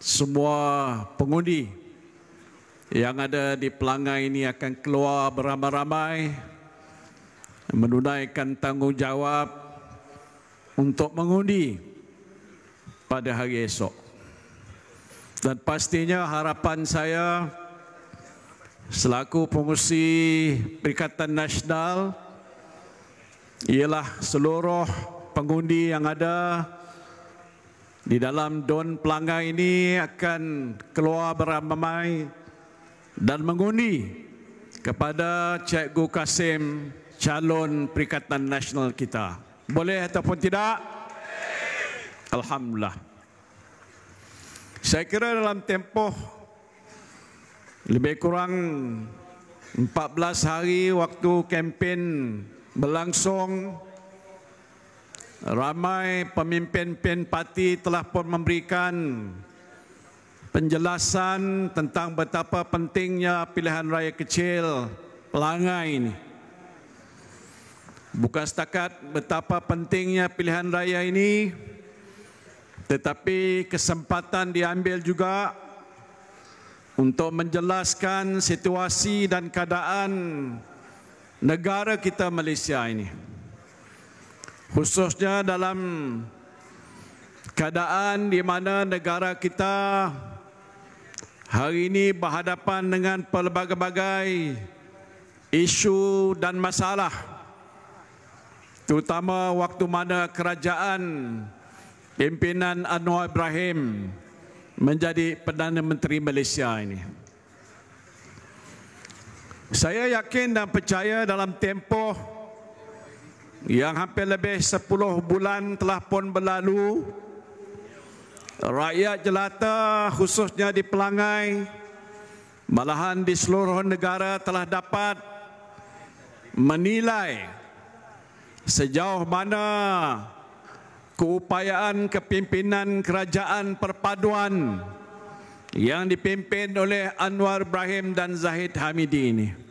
semua pengundi yang ada di pelanggan ini akan keluar beramai-ramai menunaikan tanggungjawab untuk mengundi pada hari esok. Dan pastinya harapan saya selaku pengurusi Perikatan Nasional ialah seluruh pengundi yang ada di dalam Don Pelanggan ini akan keluar beramai dan menguni kepada Cikgu Kasim calon Perikatan Nasional kita. Boleh ataupun tidak? Alhamdulillah. Saya kira dalam tempoh lebih kurang 14 hari waktu kempen berlangsung Ramai pemimpin-pemimpin parti telah pun memberikan penjelasan tentang betapa pentingnya pilihan raya kecil Pelangai ini. Bukan setakat betapa pentingnya pilihan raya ini, tetapi kesempatan diambil juga untuk menjelaskan situasi dan keadaan negara kita Malaysia ini khususnya dalam keadaan di mana negara kita hari ini berhadapan dengan pelbagai-bagai isu dan masalah terutama waktu mana kerajaan pimpinan Anwar Ibrahim menjadi Perdana Menteri Malaysia ini. Saya yakin dan percaya dalam tempoh yang hampir lebih 10 bulan telah pun berlalu rakyat jelata khususnya di Pelangai malahan di seluruh negara telah dapat menilai sejauh mana keupayaan kepimpinan kerajaan perpaduan yang dipimpin oleh Anwar Ibrahim dan Zahid Hamidi ini.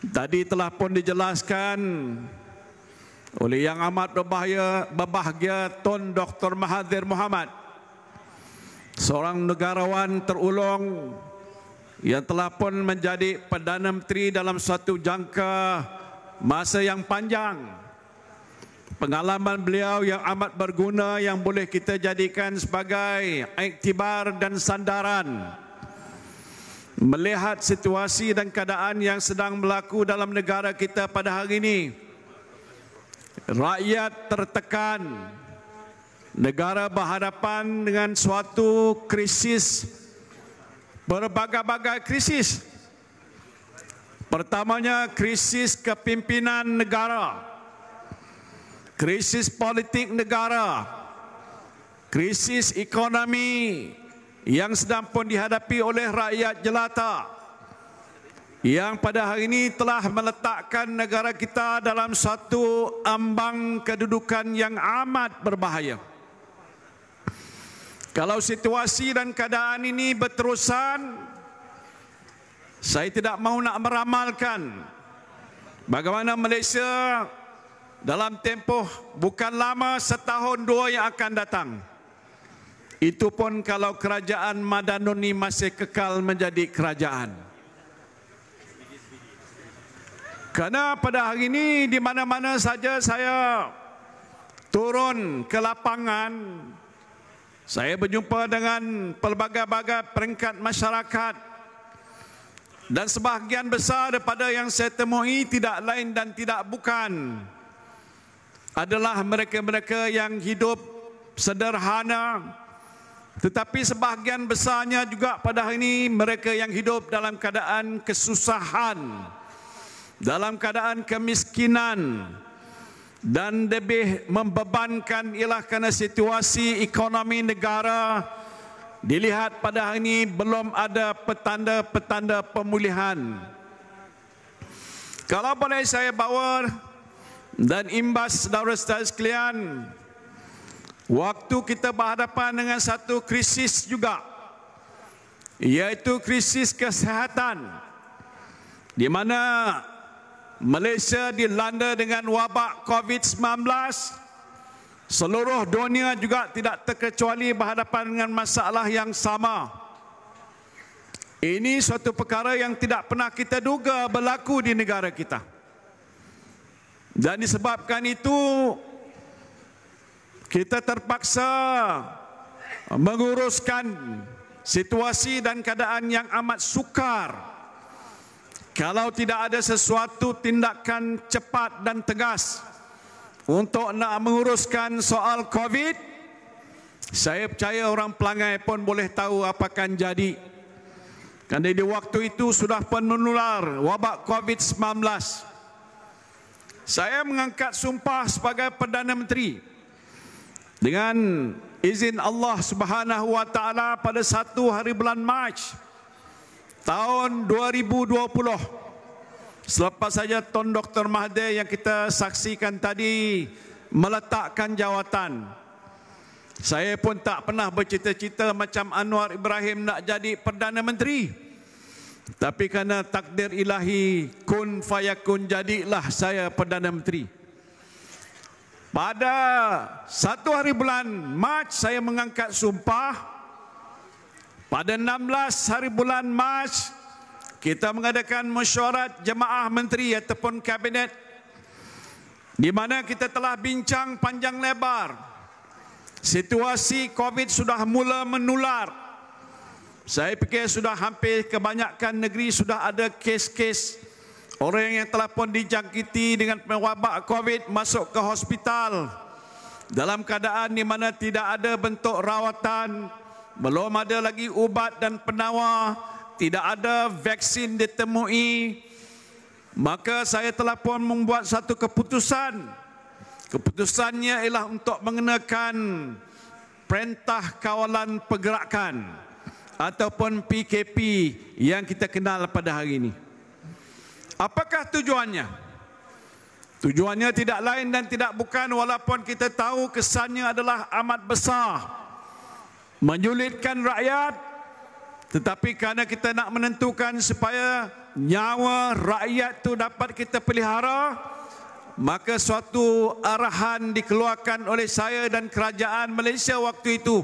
Tadi telah pun dijelaskan oleh yang amat berbahagia, berbahagia Tun Dr. Mahathir Muhammad seorang negarawan terulung yang telah pun menjadi Perdana Menteri dalam satu jangka masa yang panjang pengalaman beliau yang amat berguna yang boleh kita jadikan sebagai iktibar dan sandaran melihat situasi dan keadaan yang sedang berlaku dalam negara kita pada hari ini. Rakyat tertekan, negara berhadapan dengan suatu krisis, berbagai-bagai krisis. Pertamanya krisis kepimpinan negara, krisis politik negara, krisis ekonomi yang sedang pun dihadapi oleh rakyat jelata yang pada hari ini telah meletakkan negara kita dalam satu ambang kedudukan yang amat berbahaya. Kalau situasi dan keadaan ini berterusan, saya tidak mahu nak meramalkan bagaimana Malaysia dalam tempoh bukan lama setahun dua yang akan datang. Itu pun kalau kerajaan Madanuni masih kekal menjadi kerajaan. Karena pada hari ini di mana-mana saja saya turun ke lapangan, saya berjumpa dengan pelbagai-bagai peringkat masyarakat dan sebahagian besar daripada yang saya temui tidak lain dan tidak bukan adalah mereka-mereka yang hidup sederhana, sederhana, tetapi sebahagian besarnya juga pada hari ini mereka yang hidup dalam keadaan kesusahan, dalam keadaan kemiskinan dan lebih membebankan ialah kerana situasi ekonomi negara dilihat pada hari ini belum ada petanda-petanda pemulihan. Kalau boleh saya bawa dan imbas saudara-saudara sekalian, Waktu kita berhadapan dengan satu krisis juga iaitu krisis kesihatan di mana Malaysia dilanda dengan wabak COVID-19 seluruh dunia juga tidak terkecuali berhadapan dengan masalah yang sama. Ini suatu perkara yang tidak pernah kita duga berlaku di negara kita. Dan disebabkan itu kita terpaksa menguruskan situasi dan keadaan yang amat sukar kalau tidak ada sesuatu tindakan cepat dan tegas untuk nak menguruskan soal COVID, saya percaya orang pelanggan pun boleh tahu apa akan jadi. Kerana di waktu itu sudah pun menular wabak COVID-19. Saya mengangkat sumpah sebagai Perdana Menteri. Dengan izin Allah Subhanahu wa taala pada satu hari bulan Mac tahun 2020 selepas saja Tuan Dr Mahdi yang kita saksikan tadi meletakkan jawatan saya pun tak pernah bercita-cita macam Anwar Ibrahim nak jadi Perdana Menteri tapi kerana takdir ilahi kun fayakun jadilah saya Perdana Menteri pada satu hari bulan Mac saya mengangkat sumpah. Pada 16 hari bulan Mac kita mengadakan mesyuarat jemaah menteri ataupun kabinet di mana kita telah bincang panjang lebar. Situasi COVID sudah mula menular. Saya fikir sudah hampir kebanyakan negeri sudah ada kes-kes kes Orang yang telah pun dijangkiti dengan wabak COVID masuk ke hospital dalam keadaan di mana tidak ada bentuk rawatan, belum ada lagi ubat dan penawar, tidak ada vaksin ditemui, maka saya telah pun membuat satu keputusan. Keputusannya ialah untuk mengenakan Perintah Kawalan Pergerakan ataupun PKP yang kita kenal pada hari ini. Apakah tujuannya? Tujuannya tidak lain dan tidak bukan walaupun kita tahu kesannya adalah amat besar. Menyulitkan rakyat tetapi kerana kita nak menentukan supaya nyawa rakyat itu dapat kita pelihara maka suatu arahan dikeluarkan oleh saya dan kerajaan Malaysia waktu itu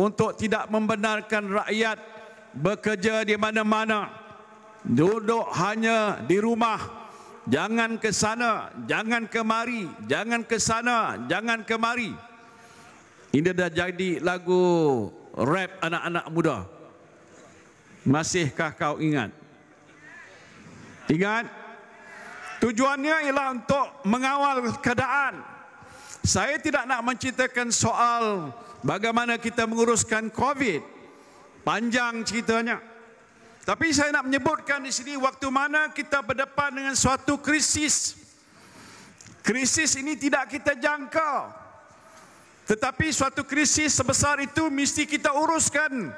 untuk tidak membenarkan rakyat bekerja di mana-mana duduk hanya di rumah jangan ke sana jangan kemari jangan ke sana jangan kemari ini dah jadi lagu rap anak-anak muda masihkah kau ingat ingat tujuannya ialah untuk mengawal keadaan saya tidak nak menceritakan soal bagaimana kita menguruskan covid panjang ceritanya tapi saya nak menyebutkan di sini waktu mana kita berdepan dengan suatu krisis. Krisis ini tidak kita jangka. Tetapi suatu krisis sebesar itu mesti kita uruskan.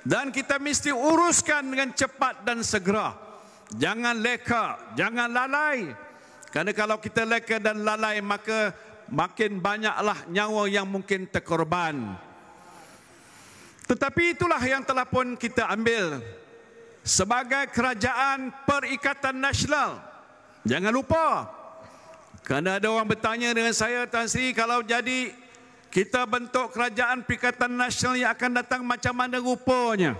Dan kita mesti uruskan dengan cepat dan segera. Jangan leka, jangan lalai. Kerana kalau kita leka dan lalai maka makin banyaklah nyawa yang mungkin terkorban. Tetapi itulah yang telah pun kita ambil sebagai kerajaan perikatan nasional. Jangan lupa. Kerana ada orang bertanya dengan saya Tan Sri kalau jadi kita bentuk kerajaan perikatan nasional yang akan datang macam mana rupanya.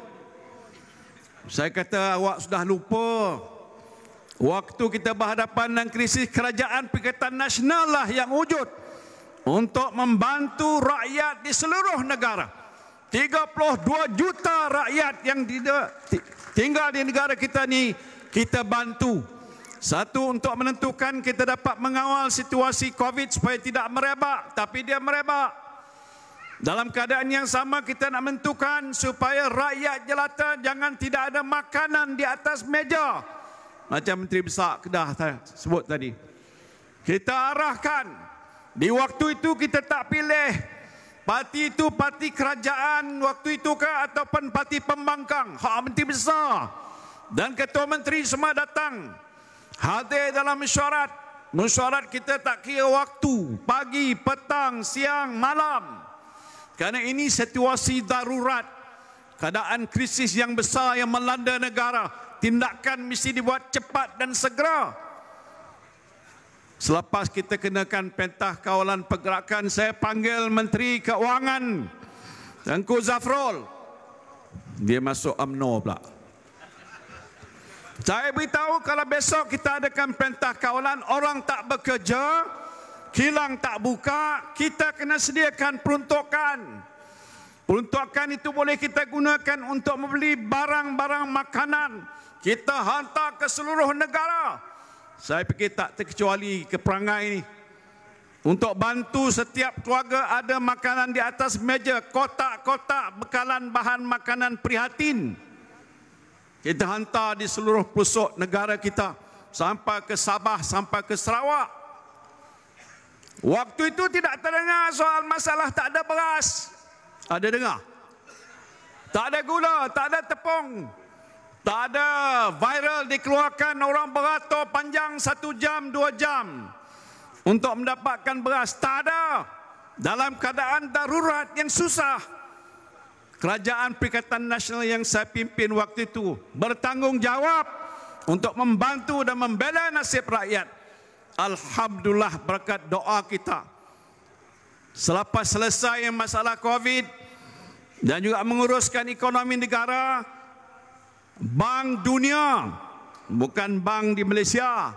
Saya kata awak sudah lupa. Waktu kita berhadapan dengan krisis kerajaan perikatan nasional lah yang wujud untuk membantu rakyat di seluruh negara. 32 juta rakyat yang tidak tinggal di negara kita ni kita bantu satu untuk menentukan kita dapat mengawal situasi COVID supaya tidak merebak tapi dia merebak dalam keadaan yang sama kita nak menentukan supaya rakyat jelata jangan tidak ada makanan di atas meja macam Menteri Besar Kedah sebut tadi kita arahkan di waktu itu kita tak pilih Parti itu parti kerajaan waktu itu ke ataupun parti pembangkang. Hak menteri besar dan ketua menteri semua datang hadir dalam mesyuarat. Mesyuarat kita tak kira waktu, pagi, petang, siang, malam. Kerana ini situasi darurat. Keadaan krisis yang besar yang melanda negara. Tindakan mesti dibuat cepat dan segera. Selepas kita kenakan pentah kawalan pergerakan, saya panggil Menteri Keuangan Tengku Zafrol. Dia masuk UMNO pula. Saya beritahu kalau besok kita adakan pentah kawalan, orang tak bekerja, kilang tak buka, kita kena sediakan peruntukan. Peruntukan itu boleh kita gunakan untuk membeli barang-barang makanan. Kita hantar ke seluruh negara saya fikir tak terkecuali keperangan ini untuk bantu setiap keluarga ada makanan di atas meja kotak-kotak bekalan bahan makanan prihatin kita hantar di seluruh pelosok negara kita sampai ke Sabah sampai ke Sarawak waktu itu tidak terdengar soal masalah tak ada beras ada dengar tak ada gula tak ada tepung tak ada viral dikeluarkan orang beratur panjang satu jam, dua jam untuk mendapatkan beras. Tak ada dalam keadaan darurat yang susah. Kerajaan Perikatan Nasional yang saya pimpin waktu itu bertanggungjawab untuk membantu dan membela nasib rakyat. Alhamdulillah berkat doa kita. Selepas selesai masalah COVID dan juga menguruskan ekonomi negara, bank dunia bukan bank di Malaysia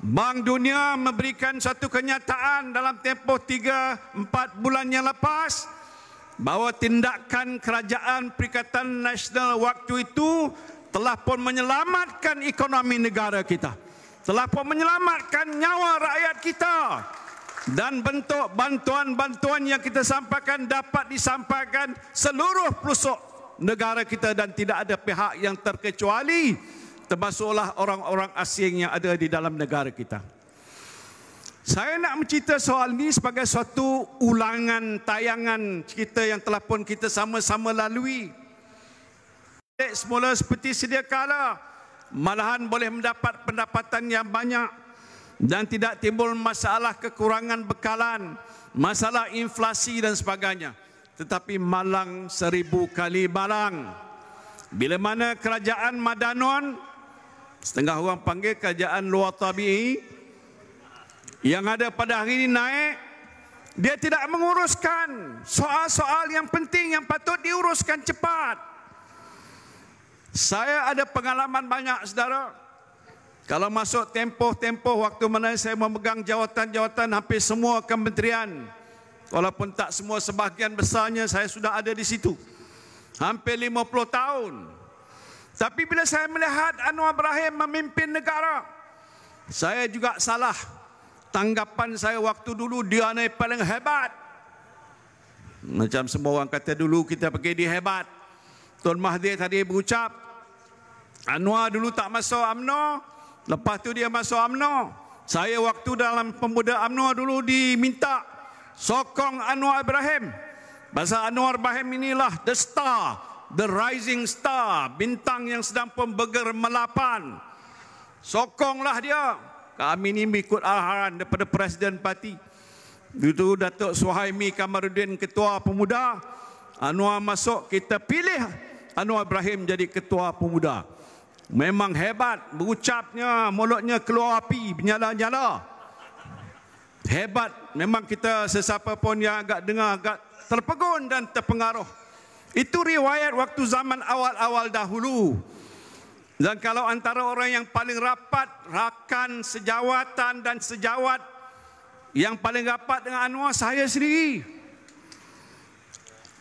bank dunia memberikan satu kenyataan dalam tempoh 3 4 bulan yang lepas bahawa tindakan kerajaan Perikatan Nasional waktu itu telah pun menyelamatkan ekonomi negara kita telah pun menyelamatkan nyawa rakyat kita dan bentuk bantuan-bantuan yang kita sampaikan dapat disampaikan seluruh pelosok negara kita dan tidak ada pihak yang terkecuali termasuklah orang-orang asing yang ada di dalam negara kita. Saya nak mencerita soal ini sebagai suatu ulangan tayangan cerita yang telah pun kita sama-sama lalui. Eh, semula seperti sedia kala, malahan boleh mendapat pendapatan yang banyak dan tidak timbul masalah kekurangan bekalan, masalah inflasi dan sebagainya tetapi malang seribu kali malang. Bila mana kerajaan Madanon, setengah orang panggil kerajaan luar tabi'i, yang ada pada hari ini naik, dia tidak menguruskan soal-soal yang penting yang patut diuruskan cepat. Saya ada pengalaman banyak, saudara. Kalau masuk tempoh-tempoh waktu mana saya memegang jawatan-jawatan hampir semua kementerian, Walaupun tak semua sebahagian besarnya saya sudah ada di situ. Hampir 50 tahun. Tapi bila saya melihat Anwar Ibrahim memimpin negara, saya juga salah. Tanggapan saya waktu dulu dia ni paling hebat. Macam semua orang kata dulu kita pergi dia hebat. Tuan Mahathir tadi berucap, Anwar dulu tak masuk UMNO, lepas tu dia masuk UMNO. Saya waktu dalam pemuda UMNO dulu diminta sokong Anwar Ibrahim. Pasal Anwar Ibrahim inilah the star, the rising star, bintang yang sedang pun melapan. Sokonglah dia. Kami ini mengikut arahan daripada Presiden Parti. Itu Datuk Suhaimi Kamarudin Ketua Pemuda. Anwar masuk, kita pilih Anwar Ibrahim jadi Ketua Pemuda. Memang hebat, berucapnya, mulutnya keluar api, menyala-nyala. nyala hebat memang kita sesiapa pun yang agak dengar agak terpegun dan terpengaruh itu riwayat waktu zaman awal-awal dahulu dan kalau antara orang yang paling rapat rakan sejawatan dan sejawat yang paling rapat dengan Anwar saya sendiri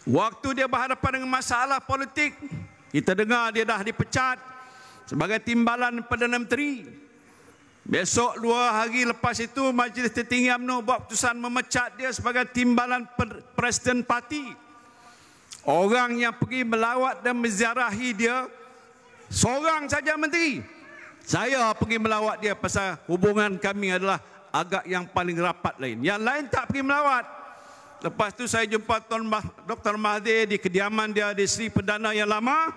waktu dia berhadapan dengan masalah politik kita dengar dia dah dipecat sebagai timbalan Perdana Menteri Besok dua hari lepas itu Majlis Tertinggi UMNO buat keputusan memecat dia sebagai timbalan Presiden Parti. Orang yang pergi melawat dan menziarahi dia seorang saja menteri. Saya pergi melawat dia pasal hubungan kami adalah agak yang paling rapat lain. Yang lain tak pergi melawat. Lepas tu saya jumpa Tuan Dr. Mahdi di kediaman dia di Sri Perdana yang lama.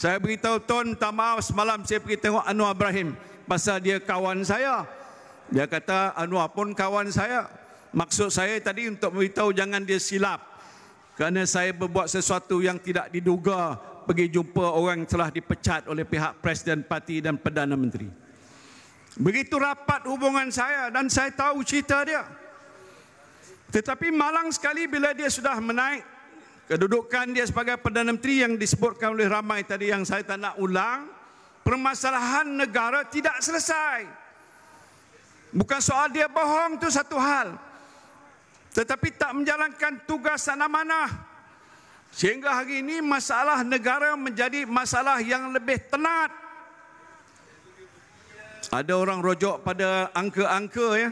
Saya beritahu Tuan, minta maaf semalam saya pergi tengok Anwar Ibrahim pasal dia kawan saya. Dia kata Anwar pun kawan saya. Maksud saya tadi untuk memberitahu jangan dia silap. Kerana saya berbuat sesuatu yang tidak diduga pergi jumpa orang yang telah dipecat oleh pihak Presiden Parti dan Perdana Menteri. Begitu rapat hubungan saya dan saya tahu cerita dia. Tetapi malang sekali bila dia sudah menaik kedudukan dia sebagai Perdana Menteri yang disebutkan oleh ramai tadi yang saya tak nak ulang permasalahan negara tidak selesai. Bukan soal dia bohong tu satu hal. Tetapi tak menjalankan tugas sana mana. Sehingga hari ini masalah negara menjadi masalah yang lebih tenat. Ada orang rojok pada angka-angka ya.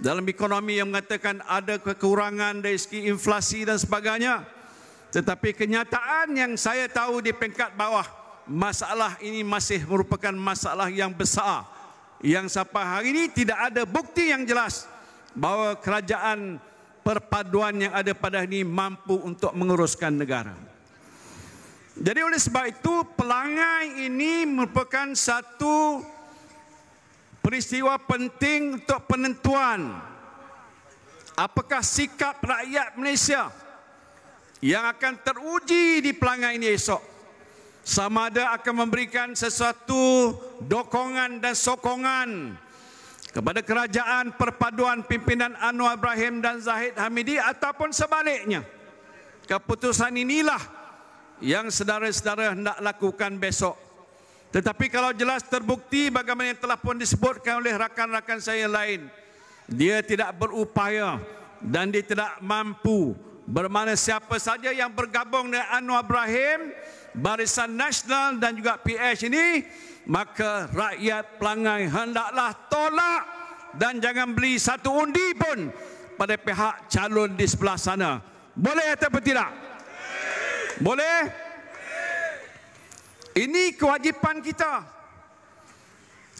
Dalam ekonomi yang mengatakan ada kekurangan dari segi inflasi dan sebagainya. Tetapi kenyataan yang saya tahu di pengkat bawah masalah ini masih merupakan masalah yang besar yang sampai hari ini tidak ada bukti yang jelas bahawa kerajaan perpaduan yang ada pada ini mampu untuk menguruskan negara. Jadi oleh sebab itu pelangai ini merupakan satu peristiwa penting untuk penentuan apakah sikap rakyat Malaysia yang akan teruji di pelangai ini esok sama ada akan memberikan sesuatu dokongan dan sokongan kepada kerajaan perpaduan pimpinan Anwar Ibrahim dan Zahid Hamidi ataupun sebaliknya. Keputusan inilah yang saudara-saudara hendak lakukan besok. Tetapi kalau jelas terbukti bagaimana yang telah pun disebutkan oleh rakan-rakan saya lain, dia tidak berupaya dan dia tidak mampu bermana siapa saja yang bergabung dengan Anwar Ibrahim barisan nasional dan juga PS ini maka rakyat pelanggan hendaklah tolak dan jangan beli satu undi pun pada pihak calon di sebelah sana boleh atau tidak? boleh? ini kewajipan kita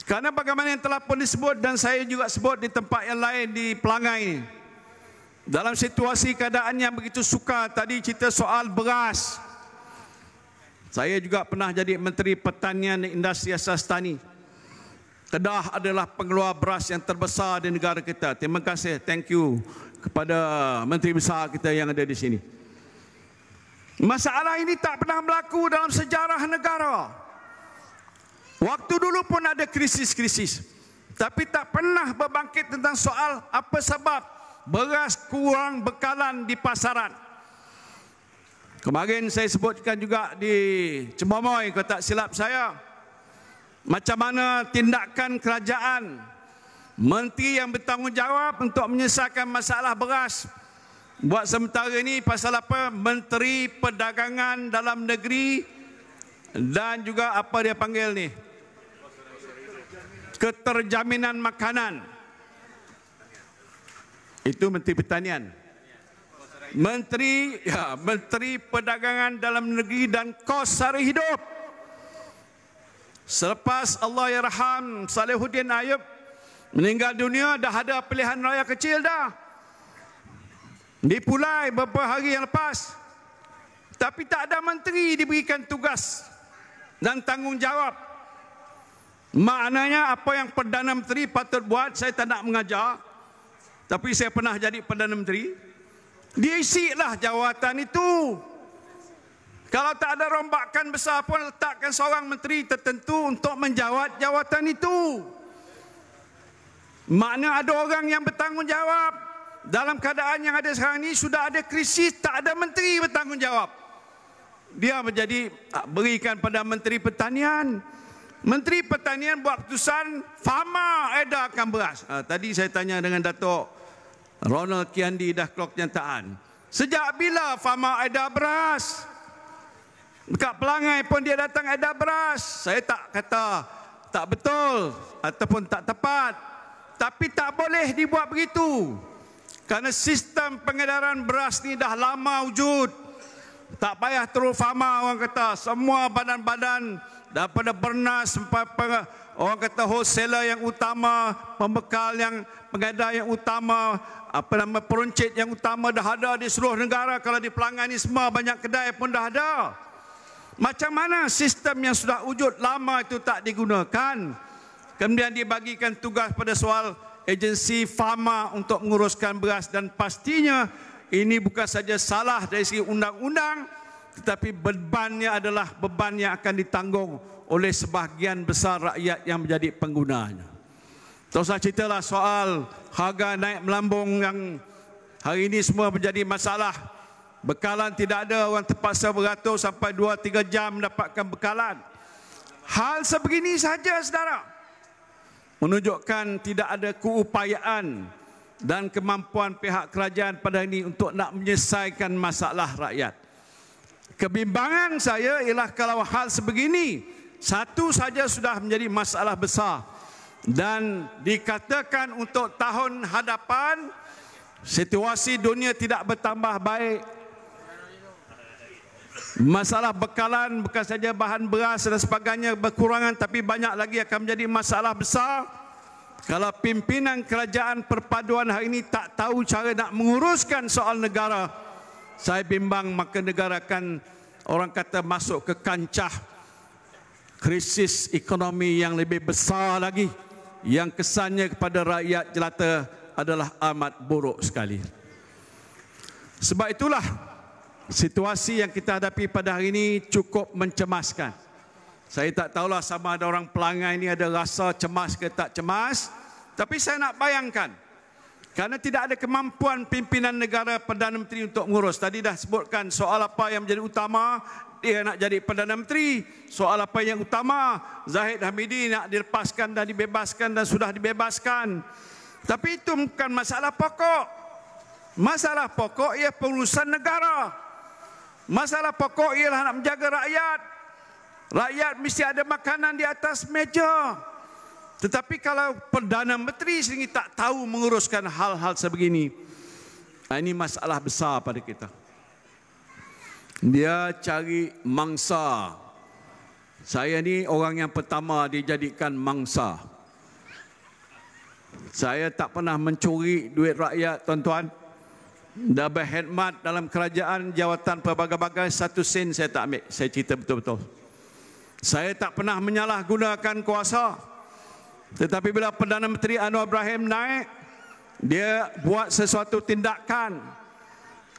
kerana bagaimana yang telah pun disebut dan saya juga sebut di tempat yang lain di pelanggan dalam situasi keadaan yang begitu sukar tadi cerita soal beras beras saya juga pernah jadi Menteri Pertanian dan Industri Asas Tani. Kedah adalah pengeluar beras yang terbesar di negara kita. Terima kasih. Thank you kepada Menteri Besar kita yang ada di sini. Masalah ini tak pernah berlaku dalam sejarah negara. Waktu dulu pun ada krisis-krisis. Tapi tak pernah berbangkit tentang soal apa sebab beras kurang bekalan di pasaran. Kemarin saya sebutkan juga di Cemomoy, kalau tak silap saya, macam mana tindakan kerajaan, menteri yang bertanggungjawab untuk menyelesaikan masalah beras. Buat sementara ini pasal apa? Menteri Perdagangan Dalam Negeri dan juga apa dia panggil ni? Keterjaminan Makanan. Itu Menteri Pertanian. Pertanian. Menteri ya, Menteri Perdagangan Dalam Negeri dan Kos Sara Hidup. Selepas Allah Ya Rahman Salihuddin Ayub meninggal dunia, dah ada pilihan raya kecil dah. Dipulai beberapa hari yang lepas. Tapi tak ada menteri diberikan tugas dan tanggungjawab. Maknanya apa yang Perdana Menteri patut buat, saya tak nak mengajar. Tapi saya pernah jadi Perdana Menteri. Dia lah jawatan itu. Kalau tak ada rombakan besar pun letakkan seorang menteri tertentu untuk menjawat jawatan itu. Mana ada orang yang bertanggungjawab dalam keadaan yang ada sekarang ini sudah ada krisis tak ada menteri bertanggungjawab. Dia menjadi ah, berikan pada menteri pertanian. Menteri pertanian buat keputusan farmer edarkan beras. Ha, tadi saya tanya dengan Datuk Ronald Kiandi dah keluar kenyataan. Sejak bila Fama ada beras? Dekat pelangai pun dia datang ada beras. Saya tak kata tak betul ataupun tak tepat. Tapi tak boleh dibuat begitu. Kerana sistem pengedaran beras ni dah lama wujud. Tak payah terus Fama orang kata semua badan-badan daripada Bernas sampai orang kata wholesaler yang utama, pembekal yang pengedar yang utama, apa nama peruncit yang utama dah ada di seluruh negara kalau di Pelangan ni semua banyak kedai pun dah ada. Macam mana sistem yang sudah wujud lama itu tak digunakan? Kemudian dibagikan tugas pada soal agensi fama untuk menguruskan beras dan pastinya ini bukan saja salah dari segi undang-undang, tetapi bebannya adalah beban yang akan ditanggung oleh sebahagian besar rakyat yang menjadi penggunanya. Tak usah ceritalah soal harga naik melambung yang hari ini semua menjadi masalah. Bekalan tidak ada, orang terpaksa beratur sampai 2-3 jam mendapatkan bekalan. Hal sebegini saja, saudara. Menunjukkan tidak ada keupayaan dan kemampuan pihak kerajaan pada ini untuk nak menyelesaikan masalah rakyat. Kebimbangan saya ialah kalau hal sebegini satu saja sudah menjadi masalah besar dan dikatakan untuk tahun hadapan situasi dunia tidak bertambah baik masalah bekalan bukan saja bahan beras dan sebagainya berkurangan tapi banyak lagi akan menjadi masalah besar kalau pimpinan kerajaan perpaduan hari ini tak tahu cara nak menguruskan soal negara negara saya bimbang maka negara akan orang kata masuk ke kancah krisis ekonomi yang lebih besar lagi yang kesannya kepada rakyat jelata adalah amat buruk sekali. Sebab itulah situasi yang kita hadapi pada hari ini cukup mencemaskan. Saya tak tahulah sama ada orang pelanggan ini ada rasa cemas ke tak cemas. Tapi saya nak bayangkan, kerana tidak ada kemampuan pimpinan negara Perdana Menteri untuk mengurus. Tadi dah sebutkan soal apa yang menjadi utama, dia nak jadi Perdana Menteri. Soal apa yang utama, Zahid Hamidi nak dilepaskan dan dibebaskan dan sudah dibebaskan. Tapi itu bukan masalah pokok. Masalah pokok ialah pengurusan negara. Masalah pokok ialah nak menjaga rakyat. Rakyat mesti ada makanan di atas meja. Tetapi kalau Perdana Menteri sendiri tak tahu menguruskan hal-hal sebegini, ini masalah besar pada kita. Dia cari mangsa. Saya ni orang yang pertama dijadikan mangsa. Saya tak pernah mencuri duit rakyat, tuan-tuan. Dah berkhidmat dalam kerajaan, jawatan pelbagai-bagai, satu sen saya tak ambil. Saya cerita betul-betul. Saya tak pernah menyalahgunakan kuasa. Kuasa. Tetapi bila Perdana Menteri Anwar Ibrahim naik, dia buat sesuatu tindakan.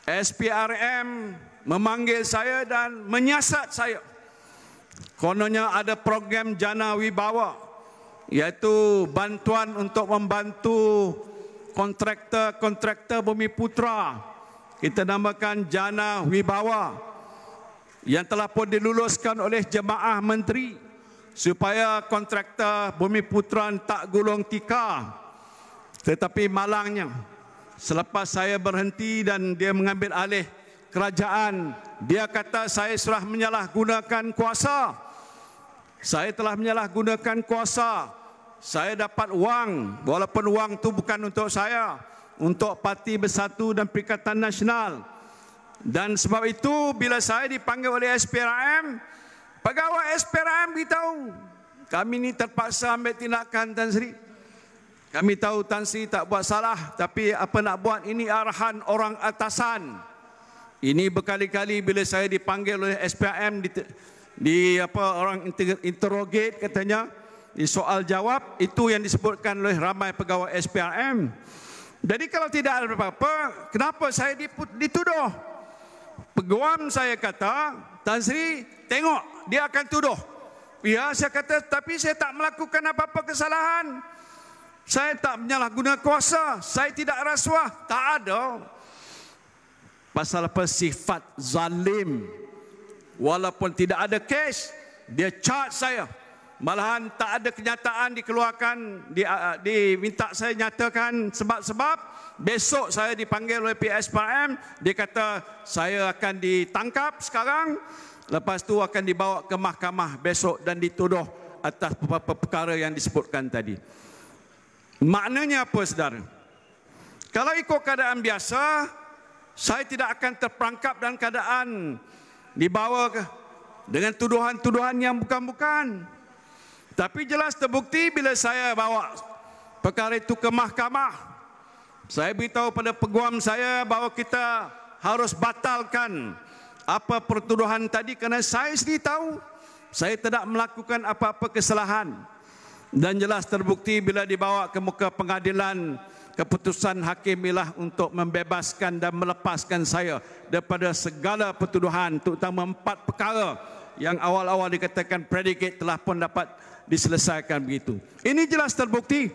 SPRM memanggil saya dan menyiasat saya. Kononnya ada program jana wibawa iaitu bantuan untuk membantu kontraktor-kontraktor Bumi Putra. Kita namakan jana wibawa yang telah pun diluluskan oleh jemaah menteri supaya kontraktor Bumi Putra tak gulung tikar. Tetapi malangnya, selepas saya berhenti dan dia mengambil alih kerajaan, dia kata saya sudah menyalahgunakan kuasa. Saya telah menyalahgunakan kuasa. Saya dapat wang, walaupun wang itu bukan untuk saya, untuk Parti Bersatu dan Perikatan Nasional. Dan sebab itu, bila saya dipanggil oleh SPRM, Pegawai SPRM tahu kami ni terpaksa ambil tindakan Tan Sri. Kami tahu Tan Sri tak buat salah tapi apa nak buat ini arahan orang atasan. Ini berkali-kali bila saya dipanggil oleh SPRM di, di apa orang interrogate katanya di soal jawab itu yang disebutkan oleh ramai pegawai SPRM. Jadi kalau tidak ada apa-apa, kenapa saya dituduh? Peguam saya kata, Tan Sri tengok dia akan tuduh. Ya, saya kata, tapi saya tak melakukan apa-apa kesalahan. Saya tak menyalahguna kuasa. Saya tidak rasuah. Tak ada. Pasal apa sifat zalim. Walaupun tidak ada kes, dia charge saya. Malahan tak ada kenyataan dikeluarkan, di, diminta saya nyatakan sebab-sebab. Besok saya dipanggil oleh PSPM, dia kata saya akan ditangkap Sekarang, Lepas tu akan dibawa ke mahkamah besok dan dituduh atas beberapa perkara yang disebutkan tadi. Maknanya apa saudara? Kalau ikut keadaan biasa, saya tidak akan terperangkap dalam keadaan dibawa ke dengan tuduhan-tuduhan yang bukan-bukan. Tapi jelas terbukti bila saya bawa perkara itu ke mahkamah. Saya beritahu pada peguam saya bahawa kita harus batalkan apa pertuduhan tadi kerana saya sendiri tahu saya tidak melakukan apa-apa kesalahan dan jelas terbukti bila dibawa ke muka pengadilan keputusan hakim ialah untuk membebaskan dan melepaskan saya daripada segala pertuduhan terutama empat perkara yang awal-awal dikatakan predikat telah pun dapat diselesaikan begitu. Ini jelas terbukti.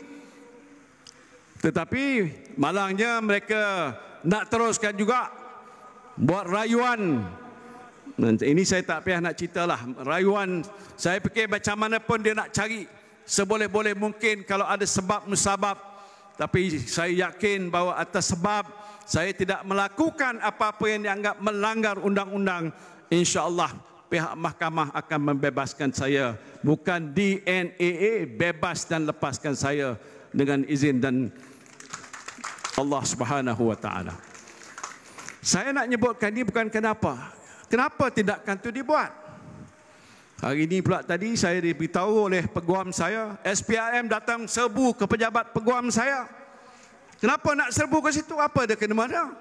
Tetapi malangnya mereka nak teruskan juga buat rayuan ini saya tak payah nak ceritalah rayuan saya fikir macam mana pun dia nak cari seboleh-boleh mungkin kalau ada sebab musabab tapi saya yakin bahawa atas sebab saya tidak melakukan apa-apa yang dianggap melanggar undang-undang insya-Allah pihak mahkamah akan membebaskan saya bukan DNAA bebas dan lepaskan saya dengan izin dan Allah Subhanahu wa taala saya nak nyebutkan ini bukan kenapa. Kenapa tindakan itu dibuat? Hari ini pula tadi saya diberitahu oleh peguam saya, SPRM datang serbu ke pejabat peguam saya. Kenapa nak serbu ke situ? Apa dia kena mana?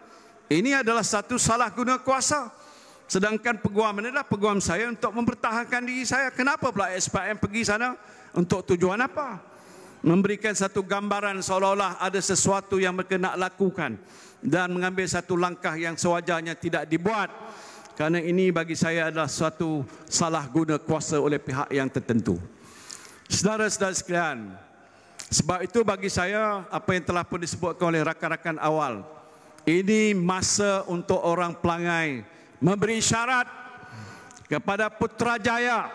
Ini adalah satu salah guna kuasa. Sedangkan peguam ini adalah peguam saya untuk mempertahankan diri saya. Kenapa pula SPRM pergi sana? Untuk tujuan apa? Apa? memberikan satu gambaran seolah-olah ada sesuatu yang mereka nak lakukan dan mengambil satu langkah yang sewajarnya tidak dibuat kerana ini bagi saya adalah suatu salah guna kuasa oleh pihak yang tertentu. Saudara-saudara sekalian, sebab itu bagi saya apa yang telah pun disebutkan oleh rakan-rakan awal, ini masa untuk orang pelangai memberi syarat kepada Putrajaya,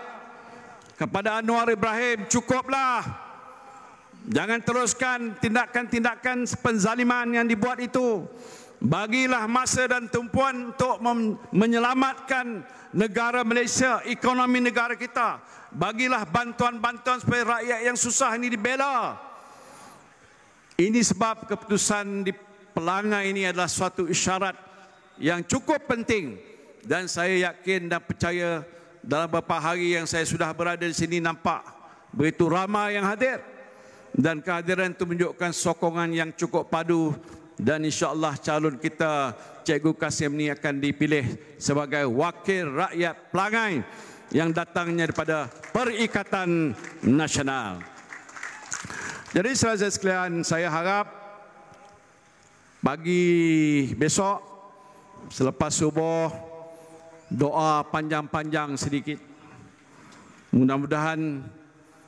kepada Anwar Ibrahim, cukuplah Jangan teruskan tindakan-tindakan penzaliman yang dibuat itu. Bagilah masa dan tumpuan untuk menyelamatkan negara Malaysia, ekonomi negara kita. Bagilah bantuan-bantuan supaya rakyat yang susah ini dibela. Ini sebab keputusan di pelanggan ini adalah suatu isyarat yang cukup penting dan saya yakin dan percaya dalam beberapa hari yang saya sudah berada di sini nampak begitu ramai yang hadir dan kehadiran itu menunjukkan sokongan yang cukup padu dan insyaAllah calon kita Cikgu Kasim ni akan dipilih sebagai wakil rakyat pelangai yang datangnya daripada Perikatan Nasional. Jadi selesai sekalian saya harap bagi besok selepas subuh doa panjang-panjang sedikit. Mudah-mudahan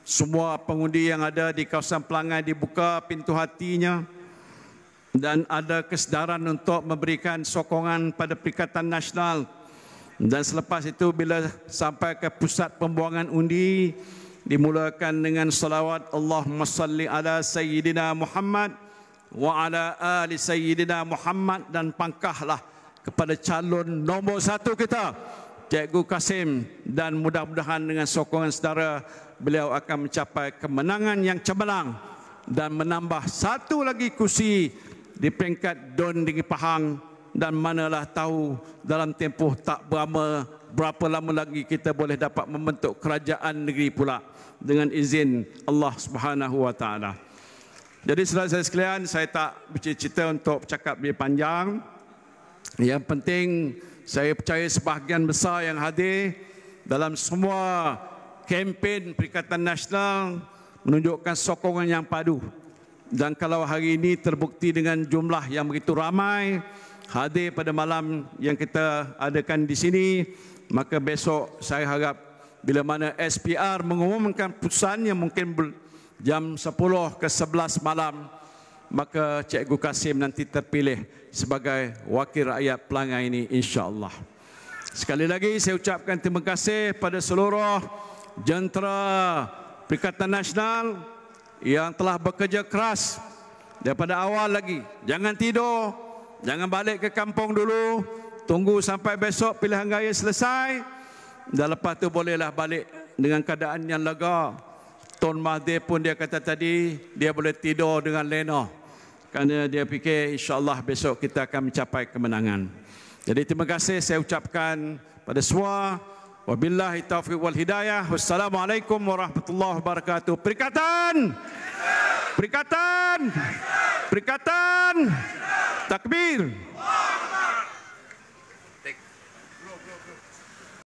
semua pengundi yang ada di kawasan pelanggan dibuka pintu hatinya dan ada kesedaran untuk memberikan sokongan pada Perikatan Nasional dan selepas itu bila sampai ke pusat pembuangan undi dimulakan dengan salawat Allahumma salli ala Sayyidina Muhammad wa ala ali Sayyidina Muhammad dan pangkahlah kepada calon nombor satu kita Cikgu Kasim dan mudah-mudahan dengan sokongan saudara beliau akan mencapai kemenangan yang cemerlang dan menambah satu lagi kursi di peringkat Don di Pahang dan manalah tahu dalam tempoh tak berapa berapa lama lagi kita boleh dapat membentuk kerajaan negeri pula dengan izin Allah Subhanahu Wa Taala. Jadi saudara-saudara sekalian, saya tak bercita untuk bercakap lebih panjang. Yang penting saya percaya sebahagian besar yang hadir dalam semua kempen Perikatan Nasional menunjukkan sokongan yang padu. Dan kalau hari ini terbukti dengan jumlah yang begitu ramai hadir pada malam yang kita adakan di sini, maka besok saya harap bila mana SPR mengumumkan putusan yang mungkin jam 10 ke 11 malam, maka Cikgu Kasim nanti terpilih sebagai wakil rakyat pelanggan ini insyaAllah. Sekali lagi saya ucapkan terima kasih pada seluruh jentera Perikatan Nasional yang telah bekerja keras daripada awal lagi. Jangan tidur, jangan balik ke kampung dulu, tunggu sampai besok pilihan raya selesai dan lepas tu bolehlah balik dengan keadaan yang lega. Tun Mahathir pun dia kata tadi dia boleh tidur dengan lena kerana dia fikir Insyaallah besok kita akan mencapai kemenangan. Jadi terima kasih saya ucapkan pada semua Wabillahi taufiq wal hidayah. Wassalamualaikum warahmatullahi wabarakatuh. Perikatan. Perikatan. Perikatan. Takbir.